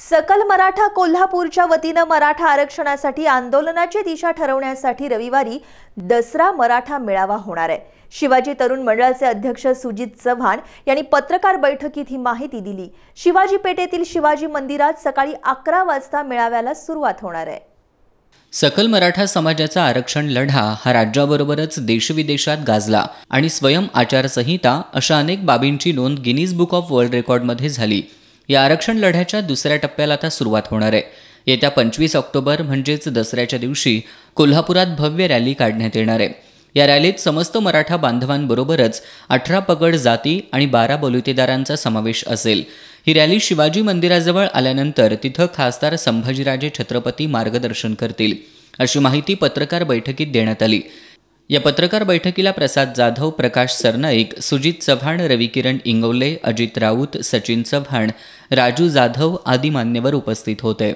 सकल मराठा कोल्हापूरच्या वतीनं मराठा आरक्षणासाठी आंदोलनाची दिशा ठरवण्यासाठी रविवारी दसरा मराठा मेळावा होणार आहे शिवाजी तरुण मंडळाचे अध्यक्ष सुजित चव्हाण यांनी पत्रकार बैठकीत ही माहिती दिली शिवाजी पेठेतील शिवाजी मंदिरात सकाळी अकरा वाजता मेळाव्याला सुरुवात होणार आहे सकल मराठा समाजाचा आरक्षण लढा हा राज्याबरोबरच देशविदेशात गाजला आणि स्वयं आचारसंहिता अशा अनेक बाबींची नोंद गिनीज बुक ऑफ वर्ल्ड रेकॉर्डमध्ये झाली या आरक्षण लढ्याच्या दुसऱ्या टप्प्याला आता सुरुवात होणार आहे येत्या पंचवीस ऑक्टोबर म्हणजेच दसऱ्याच्या दिवशी कोल्हापुरात भव्य रॅली काढण्यात येणार आहे या रॅलीत समस्त मराठा बांधवांबरोबरच अठरा पगड जाती आणि बारा बलुतेदारांचा समावेश असेल ही रॅली शिवाजी मंदिराजवळ आल्यानंतर तिथं खासदार संभाजीराजे छत्रपती मार्गदर्शन करतील अशी माहिती पत्रकार बैठकीत देण्यात आली या पत्रकार बैठकीला प्रसाद जाधव प्रकाश सरनाईक सुजित चव्हाण रविकिरण इंगवले अजित राऊत सचिन चव्हाण राजू जाधव आदी मान्यवर उपस्थित होते